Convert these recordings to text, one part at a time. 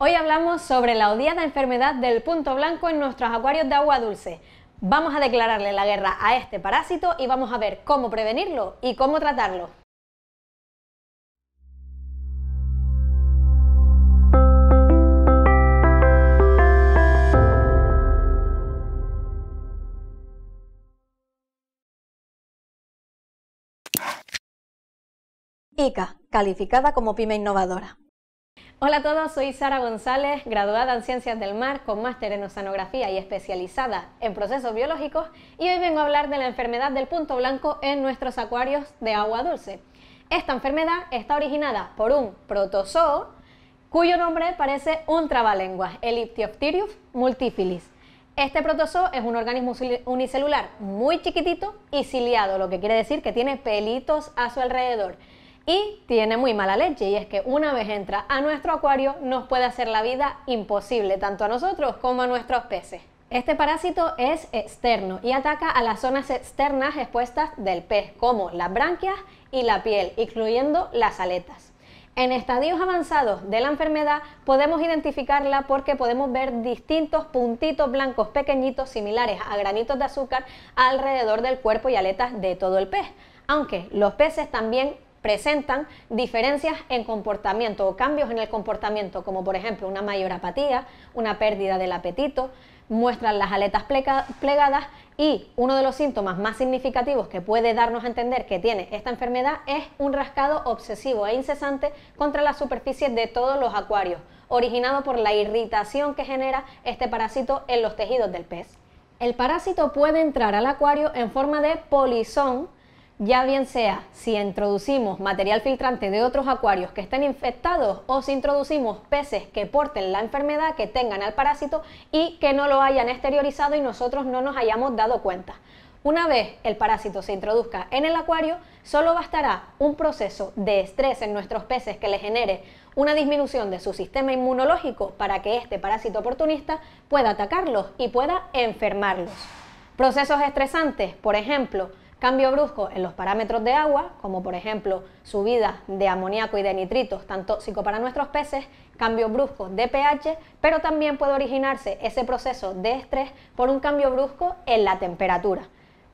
Hoy hablamos sobre la odiada enfermedad del punto blanco en nuestros acuarios de agua dulce. Vamos a declararle la guerra a este parásito y vamos a ver cómo prevenirlo y cómo tratarlo. ICA, calificada como pyme innovadora. Hola a todos, soy Sara González, graduada en Ciencias del Mar con máster en Oceanografía y especializada en procesos biológicos y hoy vengo a hablar de la enfermedad del punto blanco en nuestros acuarios de agua dulce. Esta enfermedad está originada por un protozoo cuyo nombre parece un trabalenguas, el multifilis. Este protozoo es un organismo unicelular muy chiquitito y ciliado, lo que quiere decir que tiene pelitos a su alrededor y tiene muy mala leche y es que una vez entra a nuestro acuario nos puede hacer la vida imposible tanto a nosotros como a nuestros peces. Este parásito es externo y ataca a las zonas externas expuestas del pez como las branquias y la piel, incluyendo las aletas. En estadios avanzados de la enfermedad podemos identificarla porque podemos ver distintos puntitos blancos pequeñitos similares a granitos de azúcar alrededor del cuerpo y aletas de todo el pez, aunque los peces también presentan diferencias en comportamiento o cambios en el comportamiento, como por ejemplo una mayor apatía, una pérdida del apetito, muestran las aletas plegadas y uno de los síntomas más significativos que puede darnos a entender que tiene esta enfermedad es un rascado obsesivo e incesante contra la superficie de todos los acuarios, originado por la irritación que genera este parásito en los tejidos del pez. El parásito puede entrar al acuario en forma de polizón, ya bien sea si introducimos material filtrante de otros acuarios que estén infectados o si introducimos peces que porten la enfermedad, que tengan al parásito y que no lo hayan exteriorizado y nosotros no nos hayamos dado cuenta. Una vez el parásito se introduzca en el acuario, solo bastará un proceso de estrés en nuestros peces que le genere una disminución de su sistema inmunológico para que este parásito oportunista pueda atacarlos y pueda enfermarlos. Procesos estresantes, por ejemplo, Cambio brusco en los parámetros de agua, como por ejemplo subida de amoníaco y de nitritos, tan tóxico para nuestros peces, cambio brusco de pH, pero también puede originarse ese proceso de estrés por un cambio brusco en la temperatura.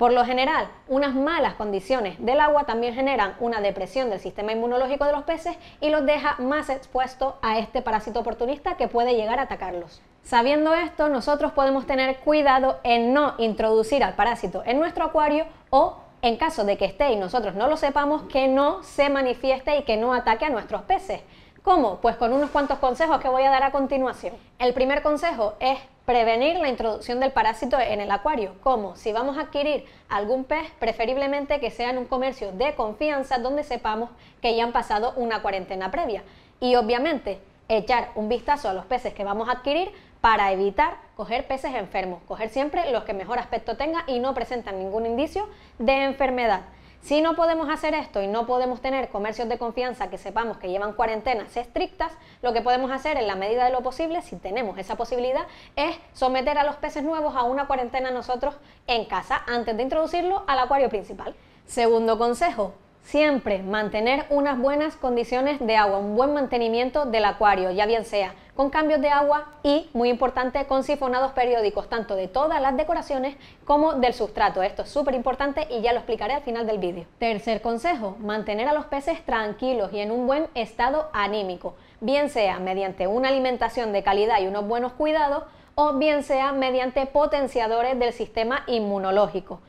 Por lo general, unas malas condiciones del agua también generan una depresión del sistema inmunológico de los peces y los deja más expuestos a este parásito oportunista que puede llegar a atacarlos. Sabiendo esto, nosotros podemos tener cuidado en no introducir al parásito en nuestro acuario o en caso de que esté y nosotros no lo sepamos, que no se manifieste y que no ataque a nuestros peces. ¿Cómo? Pues con unos cuantos consejos que voy a dar a continuación. El primer consejo es prevenir la introducción del parásito en el acuario. ¿Cómo? Si vamos a adquirir algún pez, preferiblemente que sea en un comercio de confianza donde sepamos que ya han pasado una cuarentena previa. Y obviamente echar un vistazo a los peces que vamos a adquirir para evitar coger peces enfermos. Coger siempre los que mejor aspecto tengan y no presentan ningún indicio de enfermedad. Si no podemos hacer esto y no podemos tener comercios de confianza que sepamos que llevan cuarentenas estrictas, lo que podemos hacer en la medida de lo posible, si tenemos esa posibilidad, es someter a los peces nuevos a una cuarentena nosotros en casa antes de introducirlo al acuario principal. Segundo consejo, Siempre mantener unas buenas condiciones de agua, un buen mantenimiento del acuario, ya bien sea con cambios de agua y, muy importante, con sifonados periódicos, tanto de todas las decoraciones como del sustrato. Esto es súper importante y ya lo explicaré al final del vídeo. Tercer consejo, mantener a los peces tranquilos y en un buen estado anímico, bien sea mediante una alimentación de calidad y unos buenos cuidados o bien sea mediante potenciadores del sistema inmunológico.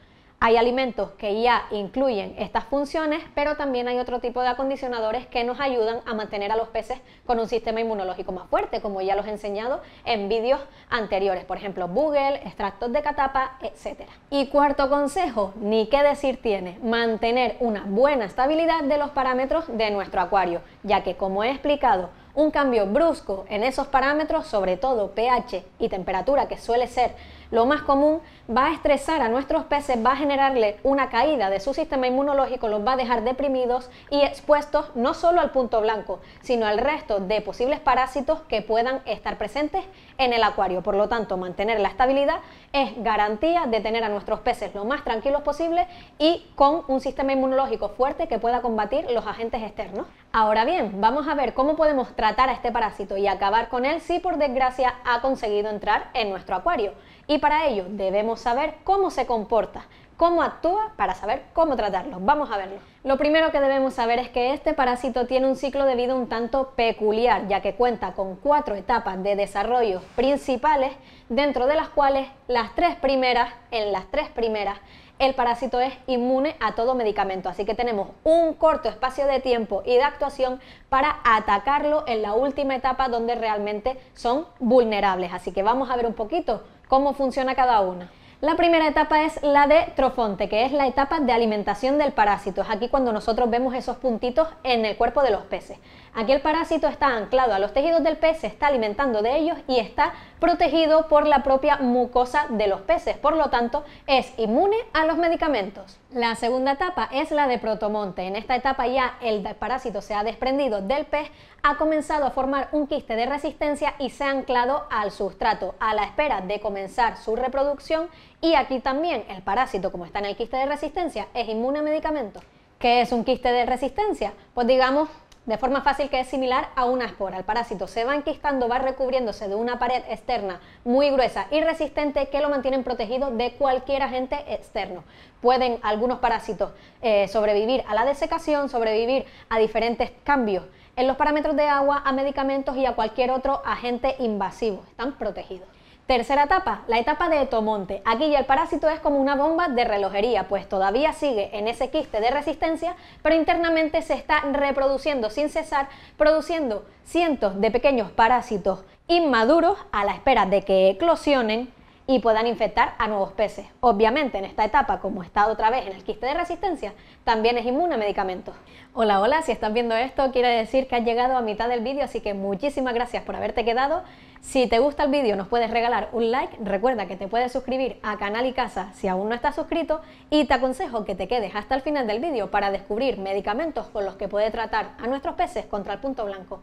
Hay alimentos que ya incluyen estas funciones, pero también hay otro tipo de acondicionadores que nos ayudan a mantener a los peces con un sistema inmunológico más fuerte, como ya los he enseñado en vídeos anteriores, por ejemplo, Google, extractos de catapa, etc. Y cuarto consejo, ni qué decir tiene, mantener una buena estabilidad de los parámetros de nuestro acuario, ya que como he explicado, un cambio brusco en esos parámetros, sobre todo pH y temperatura, que suele ser lo más común, va a estresar a nuestros peces, va a generarle una caída de su sistema inmunológico, los va a dejar deprimidos y expuestos no solo al punto blanco, sino al resto de posibles parásitos que puedan estar presentes en el acuario. Por lo tanto, mantener la estabilidad es garantía de tener a nuestros peces lo más tranquilos posible y con un sistema inmunológico fuerte que pueda combatir los agentes externos. Ahora bien, vamos a ver cómo podemos tratar a este parásito y acabar con él si por desgracia ha conseguido entrar en nuestro acuario. Y para ello debemos saber cómo se comporta, cómo actúa para saber cómo tratarlo. Vamos a verlo. Lo primero que debemos saber es que este parásito tiene un ciclo de vida un tanto peculiar, ya que cuenta con cuatro etapas de desarrollo principales, dentro de las cuales las tres primeras, en las tres primeras, el parásito es inmune a todo medicamento, así que tenemos un corto espacio de tiempo y de actuación para atacarlo en la última etapa donde realmente son vulnerables. Así que vamos a ver un poquito cómo funciona cada una. La primera etapa es la de trofonte, que es la etapa de alimentación del parásito. Es aquí cuando nosotros vemos esos puntitos en el cuerpo de los peces. Aquí el parásito está anclado a los tejidos del pez, se está alimentando de ellos y está protegido por la propia mucosa de los peces, por lo tanto es inmune a los medicamentos. La segunda etapa es la de protomonte. En esta etapa ya el parásito se ha desprendido del pez, ha comenzado a formar un quiste de resistencia y se ha anclado al sustrato a la espera de comenzar su reproducción y aquí también el parásito como está en el quiste de resistencia es inmune a medicamentos. ¿Qué es un quiste de resistencia? Pues digamos de forma fácil que es similar a una espora. El parásito se va enquistando, va recubriéndose de una pared externa muy gruesa y resistente que lo mantienen protegido de cualquier agente externo. Pueden algunos parásitos eh, sobrevivir a la desecación, sobrevivir a diferentes cambios en los parámetros de agua, a medicamentos y a cualquier otro agente invasivo. Están protegidos. Tercera etapa, la etapa de etomonte. Aquí ya el parásito es como una bomba de relojería, pues todavía sigue en ese quiste de resistencia, pero internamente se está reproduciendo sin cesar, produciendo cientos de pequeños parásitos inmaduros a la espera de que eclosionen y puedan infectar a nuevos peces. Obviamente, en esta etapa, como está otra vez en el quiste de resistencia, también es inmune a medicamentos. Hola, hola, si estás viendo esto, quiere decir que has llegado a mitad del vídeo, así que muchísimas gracias por haberte quedado. Si te gusta el vídeo, nos puedes regalar un like. Recuerda que te puedes suscribir a Canal y Casa si aún no estás suscrito y te aconsejo que te quedes hasta el final del vídeo para descubrir medicamentos con los que puede tratar a nuestros peces contra el punto blanco.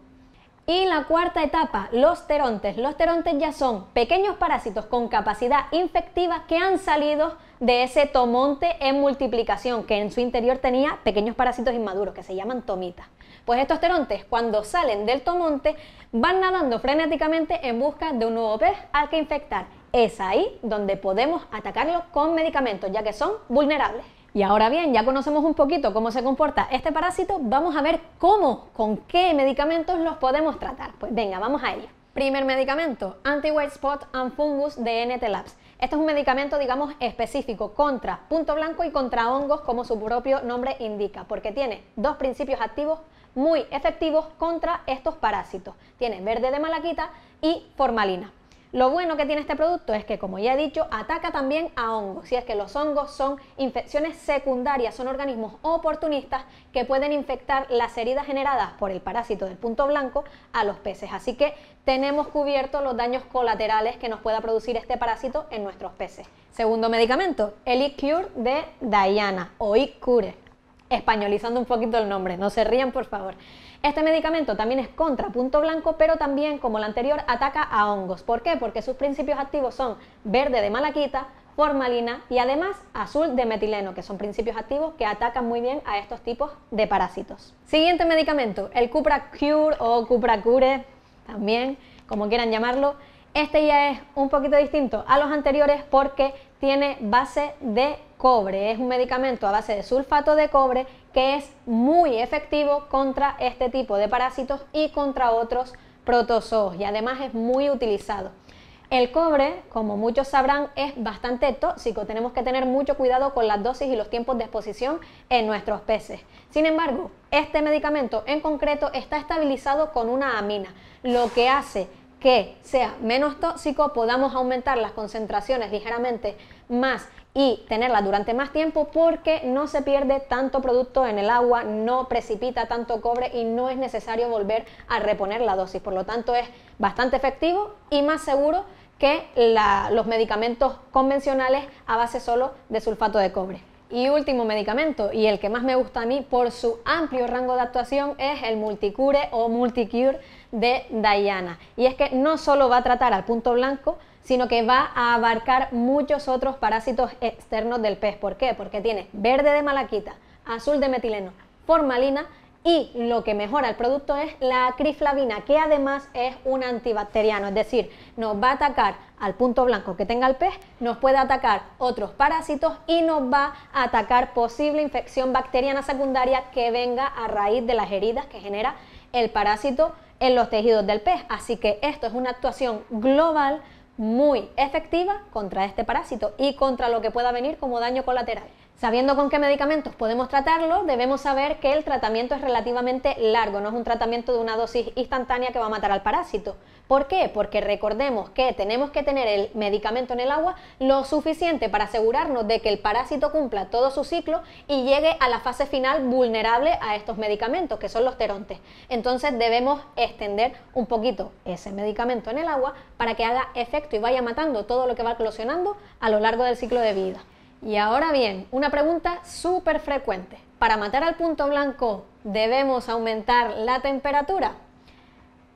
Y la cuarta etapa, los terontes. Los terontes ya son pequeños parásitos con capacidad infectiva que han salido de ese tomonte en multiplicación que en su interior tenía pequeños parásitos inmaduros que se llaman tomitas. Pues estos terontes cuando salen del tomonte van nadando frenéticamente en busca de un nuevo pez al que infectar. Es ahí donde podemos atacarlos con medicamentos ya que son vulnerables. Y ahora bien, ya conocemos un poquito cómo se comporta este parásito, vamos a ver cómo, con qué medicamentos los podemos tratar. Pues venga, vamos a ello. Primer medicamento, Anti-White Spot and Fungus de NT Labs. Este es un medicamento, digamos, específico contra punto blanco y contra hongos, como su propio nombre indica, porque tiene dos principios activos muy efectivos contra estos parásitos. Tiene verde de malaquita y formalina. Lo bueno que tiene este producto es que, como ya he dicho, ataca también a hongos. Y es que los hongos son infecciones secundarias, son organismos oportunistas que pueden infectar las heridas generadas por el parásito del punto blanco a los peces. Así que tenemos cubiertos los daños colaterales que nos pueda producir este parásito en nuestros peces. Segundo medicamento, el Cure de Diana o ICure españolizando un poquito el nombre, no se rían por favor. Este medicamento también es contra punto blanco, pero también, como el anterior, ataca a hongos. ¿Por qué? Porque sus principios activos son verde de malaquita, formalina y además azul de metileno, que son principios activos que atacan muy bien a estos tipos de parásitos. Siguiente medicamento, el Cupra-Cure o Cupra-Cure, también como quieran llamarlo. Este ya es un poquito distinto a los anteriores porque tiene base de cobre. Es un medicamento a base de sulfato de cobre que es muy efectivo contra este tipo de parásitos y contra otros protozoos y además es muy utilizado. El cobre, como muchos sabrán, es bastante tóxico. Tenemos que tener mucho cuidado con las dosis y los tiempos de exposición en nuestros peces. Sin embargo, este medicamento en concreto está estabilizado con una amina, lo que hace que sea menos tóxico, podamos aumentar las concentraciones ligeramente más y tenerla durante más tiempo porque no se pierde tanto producto en el agua, no precipita tanto cobre y no es necesario volver a reponer la dosis. Por lo tanto, es bastante efectivo y más seguro que los medicamentos convencionales a base solo de sulfato de cobre. Y último medicamento, y el que más me gusta a mí por su amplio rango de actuación, es el Multicure o Multicure de Diana. Y es que no solo va a tratar al punto blanco, sino que va a abarcar muchos otros parásitos externos del pez. ¿Por qué? Porque tiene verde de malaquita, azul de metileno, formalina y lo que mejora el producto es la criflavina, que además es un antibacteriano, es decir, nos va a atacar al punto blanco que tenga el pez, nos puede atacar otros parásitos y nos va a atacar posible infección bacteriana secundaria que venga a raíz de las heridas que genera el parásito en los tejidos del pez. Así que esto es una actuación global muy efectiva contra este parásito y contra lo que pueda venir como daño colateral. Sabiendo con qué medicamentos podemos tratarlo, debemos saber que el tratamiento es relativamente largo, no es un tratamiento de una dosis instantánea que va a matar al parásito. ¿Por qué? Porque recordemos que tenemos que tener el medicamento en el agua lo suficiente para asegurarnos de que el parásito cumpla todo su ciclo y llegue a la fase final vulnerable a estos medicamentos, que son los terontes. Entonces debemos extender un poquito ese medicamento en el agua para que haga efecto y vaya matando todo lo que va eclosionando a lo largo del ciclo de vida. Y ahora bien, una pregunta súper frecuente. ¿Para matar al punto blanco debemos aumentar la temperatura?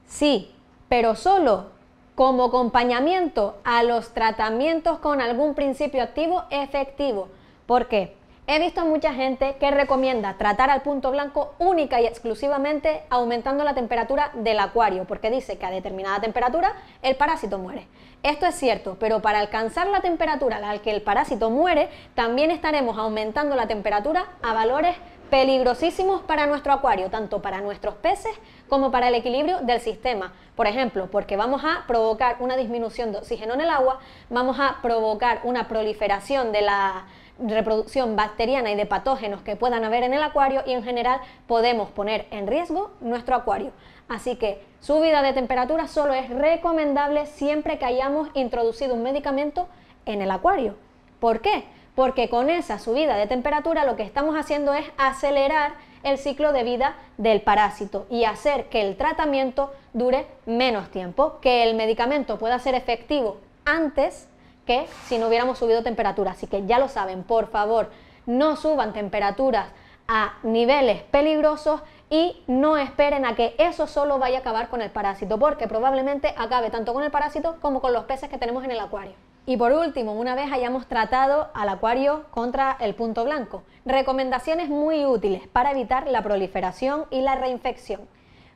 Sí, pero solo como acompañamiento a los tratamientos con algún principio activo efectivo. ¿Por qué? He visto mucha gente que recomienda tratar al punto blanco única y exclusivamente aumentando la temperatura del acuario, porque dice que a determinada temperatura el parásito muere. Esto es cierto, pero para alcanzar la temperatura a la que el parásito muere, también estaremos aumentando la temperatura a valores peligrosísimos para nuestro acuario, tanto para nuestros peces como para el equilibrio del sistema. Por ejemplo, porque vamos a provocar una disminución de oxígeno en el agua, vamos a provocar una proliferación de la reproducción bacteriana y de patógenos que puedan haber en el acuario y en general podemos poner en riesgo nuestro acuario. Así que subida de temperatura solo es recomendable siempre que hayamos introducido un medicamento en el acuario. ¿Por qué? Porque con esa subida de temperatura lo que estamos haciendo es acelerar el ciclo de vida del parásito y hacer que el tratamiento dure menos tiempo, que el medicamento pueda ser efectivo antes que si no hubiéramos subido temperatura. Así que ya lo saben, por favor, no suban temperaturas a niveles peligrosos y no esperen a que eso solo vaya a acabar con el parásito, porque probablemente acabe tanto con el parásito como con los peces que tenemos en el acuario. Y por último, una vez hayamos tratado al acuario contra el punto blanco, recomendaciones muy útiles para evitar la proliferación y la reinfección.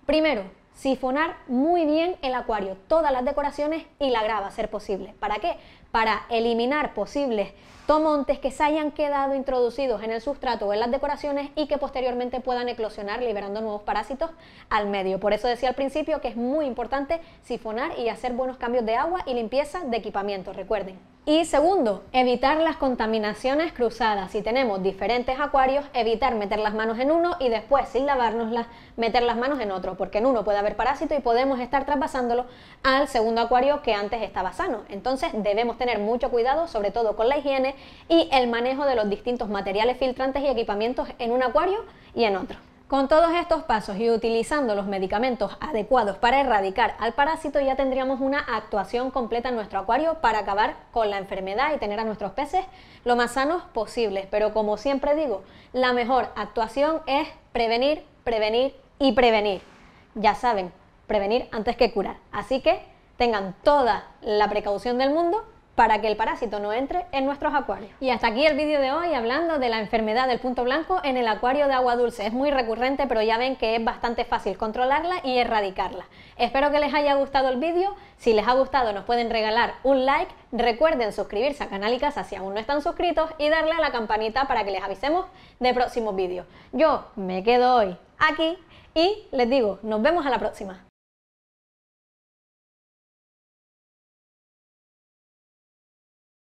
Primero, sifonar muy bien el acuario, todas las decoraciones y la grava, ser posible. ¿Para qué? para eliminar posibles tomontes que se hayan quedado introducidos en el sustrato o en las decoraciones y que posteriormente puedan eclosionar liberando nuevos parásitos al medio. Por eso decía al principio que es muy importante sifonar y hacer buenos cambios de agua y limpieza de equipamiento, recuerden. Y segundo, evitar las contaminaciones cruzadas. Si tenemos diferentes acuarios, evitar meter las manos en uno y después, sin lavárnoslas, meter las manos en otro, porque en uno puede haber parásito y podemos estar traspasándolo al segundo acuario que antes estaba sano. Entonces debemos tener mucho cuidado, sobre todo con la higiene y el manejo de los distintos materiales filtrantes y equipamientos en un acuario y en otro. Con todos estos pasos y utilizando los medicamentos adecuados para erradicar al parásito, ya tendríamos una actuación completa en nuestro acuario para acabar con la enfermedad y tener a nuestros peces lo más sanos posibles. Pero como siempre digo, la mejor actuación es prevenir, prevenir y prevenir. Ya saben, prevenir antes que curar. Así que tengan toda la precaución del mundo para que el parásito no entre en nuestros acuarios. Y hasta aquí el vídeo de hoy hablando de la enfermedad del punto blanco en el acuario de agua dulce. Es muy recurrente, pero ya ven que es bastante fácil controlarla y erradicarla. Espero que les haya gustado el vídeo. Si les ha gustado nos pueden regalar un like. Recuerden suscribirse a Canal Casa si aún no están suscritos y darle a la campanita para que les avisemos de próximos vídeos. Yo me quedo hoy aquí y les digo, nos vemos a la próxima.